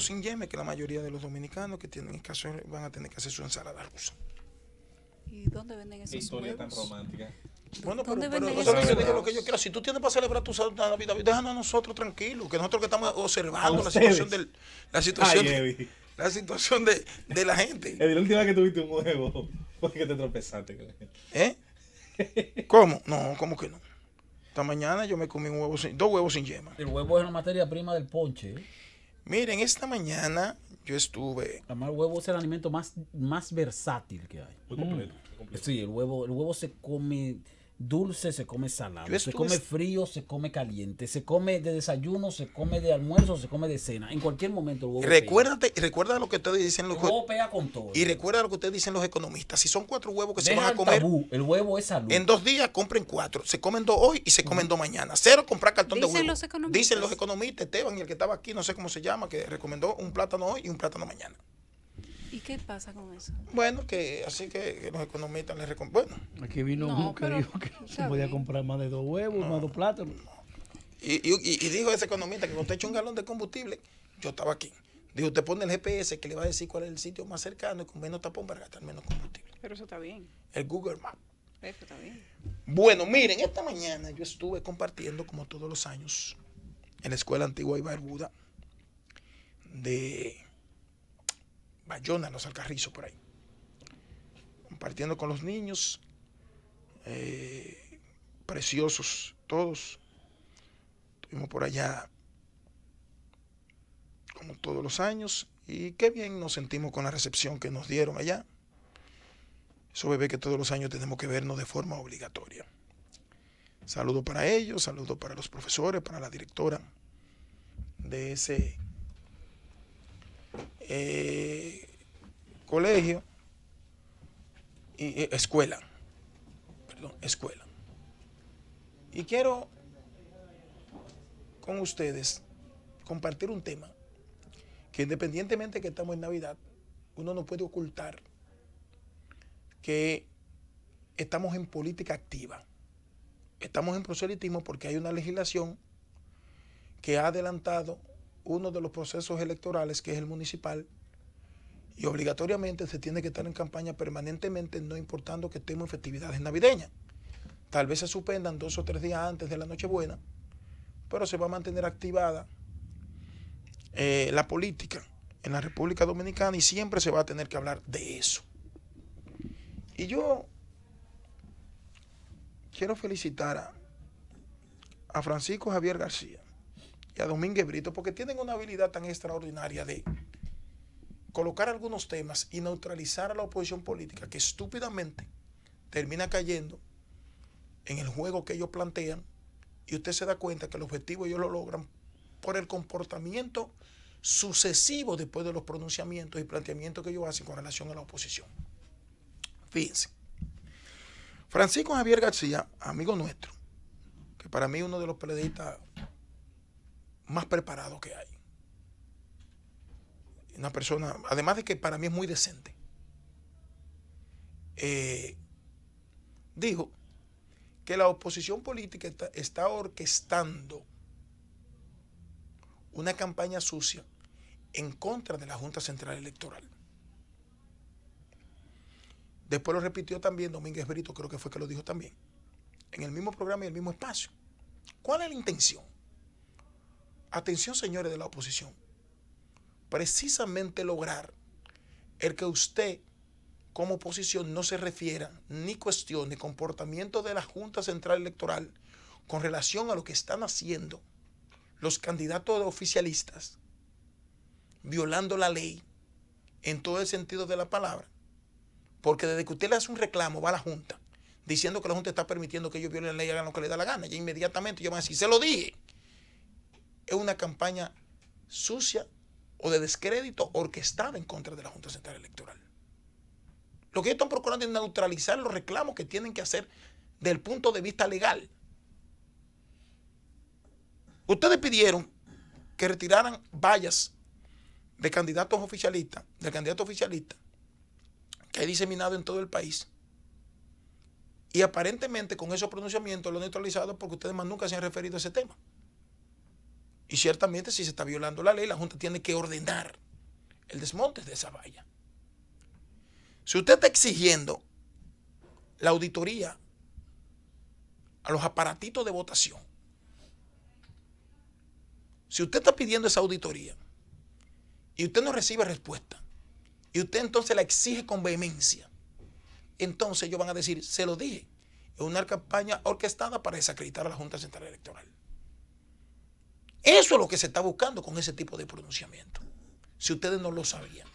sin yeme, que la mayoría de los dominicanos que tienen escasez van a tener que hacer su ensalada rusa. ¿Y dónde venden esos historia huevos? tan romántica. Bueno, pero, pero lo que yo quiero. Si tú tienes para celebrar tu salud déjanos a nosotros tranquilos, que nosotros que estamos ah, observando la situación del, la situación, de, la situación de, de la gente. el la última vez que tuviste un huevo fue que te tropezaste con ¿Eh? ¿Cómo? No, ¿cómo que no? Esta mañana yo me comí un huevo sin, dos huevos sin yema. El huevo es una materia prima del ponche. ¿eh? Miren, esta mañana yo estuve. Además, el huevo es el alimento más, más versátil que hay. Muy completo. Sí, el huevo, el huevo se come dulce, se come salado, se come frío, se come caliente, se come de desayuno, se come de almuerzo, se come de cena. En cualquier momento el huevo Recuérdate, recuerda lo que ustedes dicen los el pega con todo. Y recuerda lo que ustedes dicen los economistas. Si son cuatro huevos que se van a comer. El, huevo es salud. En dos días compren cuatro. Se comen dos hoy y se comen dos mañana. Cero comprar cartón de huevo. Dicen los economistas, Esteban y el que estaba aquí, no sé cómo se llama, que recomendó un plátano hoy y un plátano mañana. ¿Y qué pasa con eso? Bueno, que así que, los economistas les recomiendan. Aquí vino un que que se podía comprar más de dos huevos, más de dos plátanos. Y, dijo ese economista que cuando usted echa un galón de combustible, yo estaba aquí. Dijo, usted pone el GPS que le va a decir cuál es el sitio más cercano y con menos tapón para gastar menos combustible. Pero eso está bien. El Google Maps. Eso está bien. Bueno, miren, esta mañana yo estuve compartiendo, como todos los años, en la Escuela Antigua y Barbuda de Jonas, los Alcarrizo por ahí. Compartiendo con los niños, eh, preciosos todos. Estuvimos por allá como todos los años y qué bien nos sentimos con la recepción que nos dieron allá. Eso bebé que todos los años tenemos que vernos de forma obligatoria. Saludo para ellos, saludo para los profesores, para la directora de ese eh, colegio y eh, escuela. Perdón, escuela. Y quiero con ustedes compartir un tema que independientemente que estamos en Navidad, uno no puede ocultar que estamos en política activa. Estamos en proselitismo porque hay una legislación que ha adelantado uno de los procesos electorales, que es el municipal, y obligatoriamente se tiene que estar en campaña permanentemente, no importando que estemos en festividades navideñas. Tal vez se suspendan dos o tres días antes de la Nochebuena, pero se va a mantener activada eh, la política en la República Dominicana y siempre se va a tener que hablar de eso. Y yo quiero felicitar a, a Francisco Javier García y a Domínguez Brito porque tienen una habilidad tan extraordinaria de colocar algunos temas y neutralizar a la oposición política que estúpidamente termina cayendo en el juego que ellos plantean y usted se da cuenta que el objetivo ellos lo logran por el comportamiento sucesivo después de los pronunciamientos y planteamientos que ellos hacen con relación a la oposición. Fíjense. Francisco Javier García, amigo nuestro, que para mí es uno de los periodistas más preparados que hay, una persona, además de que para mí es muy decente. Eh, dijo que la oposición política está, orquestando una campaña sucia en contra de la Junta Central Electoral. Después lo repitió también Domínguez Brito, creo que fue que lo dijo también, en el mismo programa y el mismo espacio. ¿Cuál es la intención? Atención, señores de la oposición precisamente lograr el que usted como oposición no se refiera ni cuestione comportamiento de la Junta Central Electoral con relación a lo que están haciendo los candidatos oficialistas, violando la ley en todo el sentido de la palabra, porque desde que usted le hace un reclamo va a la Junta diciendo que la Junta está permitiendo que ellos violen la ley y hagan lo que les da la gana, ya inmediatamente yo van a decir, se lo dije. Es una campaña sucia o de descrédito orquestado en contra de la Junta Central Electoral. Lo que ellos están procurando es neutralizar los reclamos que tienen que hacer del punto de vista legal. Ustedes pidieron que retiraran vallas de candidatos oficialistas, del candidato oficialista, que hay diseminado en todo el país. Y aparentemente con esos pronunciamientos lo neutralizado porque ustedes más nunca se han referido a ese tema. Y ciertamente si se está violando la ley, la Junta tiene que ordenar el desmonte de esa valla. Si usted está exigiendo la auditoría a los aparatitos de votación, si usted está pidiendo esa auditoría y usted no recibe respuesta, y usted entonces la exige con vehemencia, entonces ellos van a decir, se lo dije, es una campaña orquestada para desacreditar a la Junta Central Electoral. Eso es lo que se está buscando con ese tipo de pronunciamiento. Si ustedes no lo sabían.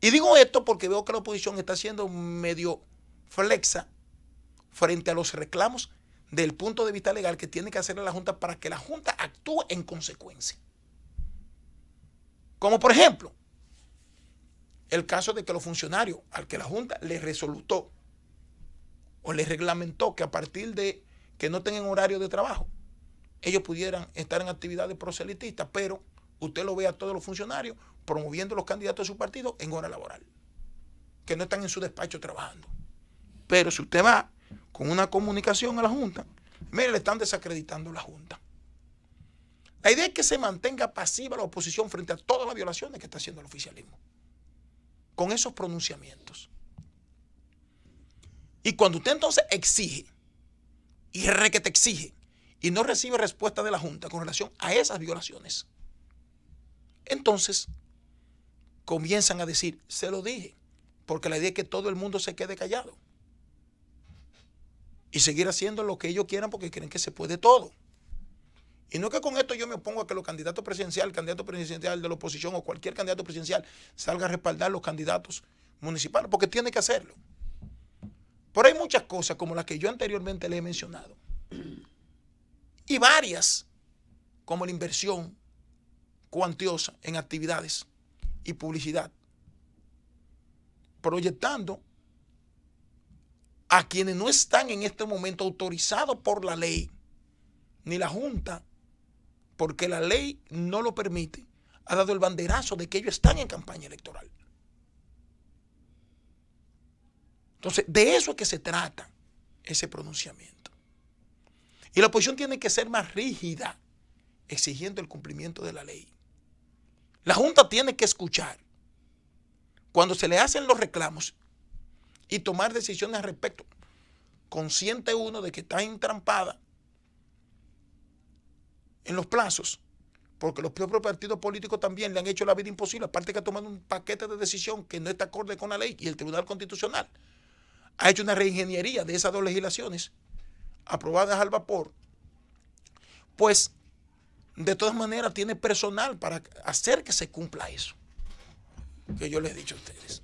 Y digo esto porque veo que la oposición está siendo medio flexa frente a los reclamos del punto de vista legal que tiene que hacer la Junta para que la Junta actúe en consecuencia. Como por ejemplo, el caso de que los funcionarios al que la Junta le resolutó o le reglamentó que a partir de que no tengan horario de trabajo, ellos pudieran estar en actividades proselitistas, pero usted lo ve a todos los funcionarios promoviendo los candidatos de su partido en hora laboral, que no están en su despacho trabajando. Pero si usted va con una comunicación a la Junta, mire, le están desacreditando la Junta. La idea es que se mantenga pasiva la oposición frente a todas las violaciones que está haciendo el oficialismo, con esos pronunciamientos. Y cuando usted entonces exige, y re que te exige, y no recibe respuesta de la Junta con relación a esas violaciones. Entonces, comienzan a decir, se lo dije, porque la idea es que todo el mundo se quede callado y seguir haciendo lo que ellos quieran porque creen que se puede todo. Y no es que con esto yo me oponga a que los candidatos presidenciales, candidatos candidato presidencial de la oposición o cualquier candidato presidencial salga a respaldar los candidatos municipales, porque tiene que hacerlo. Pero hay muchas cosas como las que yo anteriormente le he mencionado, y varias como la inversión cuantiosa en actividades y publicidad, proyectando a quienes no están en este momento autorizados por la ley, ni la Junta, porque la ley no lo permite, ha dado el banderazo de que ellos están en campaña electoral. Entonces, de eso es que se trata ese pronunciamiento. Y la oposición tiene que ser más rígida, exigiendo el cumplimiento de la ley. La Junta tiene que escuchar cuando se le hacen los reclamos y tomar decisiones al respecto. Consciente uno de que está entrampada en los plazos, porque los propios partidos políticos también le han hecho la vida imposible, aparte que ha tomado un paquete de decisión que no está acorde con la ley y el Tribunal Constitucional ha hecho una reingeniería de esas dos legislaciones aprobadas al vapor, pues de todas maneras tiene personal para hacer que se cumpla eso que yo les he dicho a ustedes.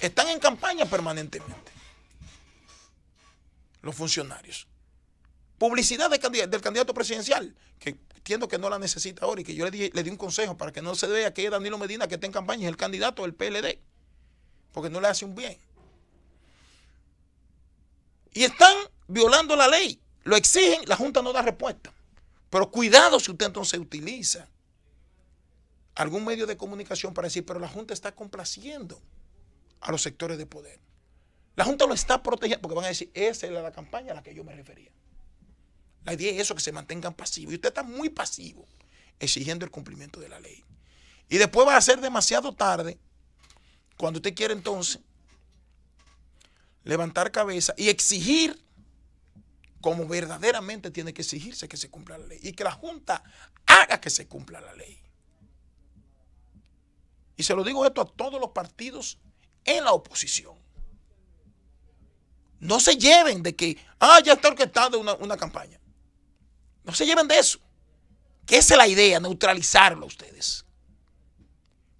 Están en campaña permanentemente los funcionarios. Publicidad del candidato presidencial, que entiendo que no la necesita ahora y que yo le, di, le un consejo para que no se vea que Danilo Medina que está en campaña es el candidato del PLD, porque no le hace un bien. Y están violando la ley. Lo exigen, la Junta no da respuesta. Pero cuidado si usted entonces utiliza algún medio de comunicación para decir, pero la Junta está complaciendo a los sectores de poder. La Junta lo está protegiendo, porque van a decir, esa es la campaña a la que yo me refería. La idea es eso, que se mantengan pasivos. Y usted está muy pasivo exigiendo el cumplimiento de la ley. Y después va a ser demasiado tarde cuando usted quiere entonces levantar cabeza y exigir como verdaderamente tiene que exigirse que se cumpla la ley y que la Junta haga que se cumpla la ley. Y se lo digo esto a todos los partidos en la oposición. No se lleven de que, ah, ya está orquestada una, una campaña. No se lleven de eso. Que esa es la idea, neutralizarlo a ustedes.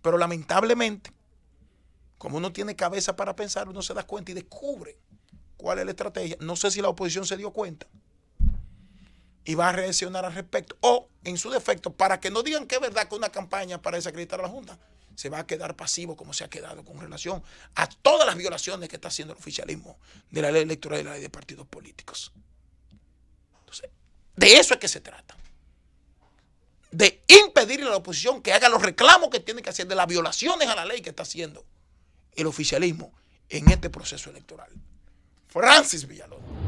Pero lamentablemente, como uno tiene cabeza para pensar, uno se da cuenta y descubre cuál es la estrategia. No sé si la oposición se dio cuenta y va a reaccionar al respecto. O, en su defecto, para que no digan que es verdad que una campaña para desacreditar a la Junta se va a quedar pasivo como se ha quedado con relación a todas las violaciones que está haciendo el oficialismo de la ley electoral y la ley de partidos políticos. Entonces, de eso es que se trata. De impedirle a la oposición que haga los reclamos que tiene que hacer de las violaciones a la ley que está haciendo el oficialismo en este proceso electoral. Francis Villalobos.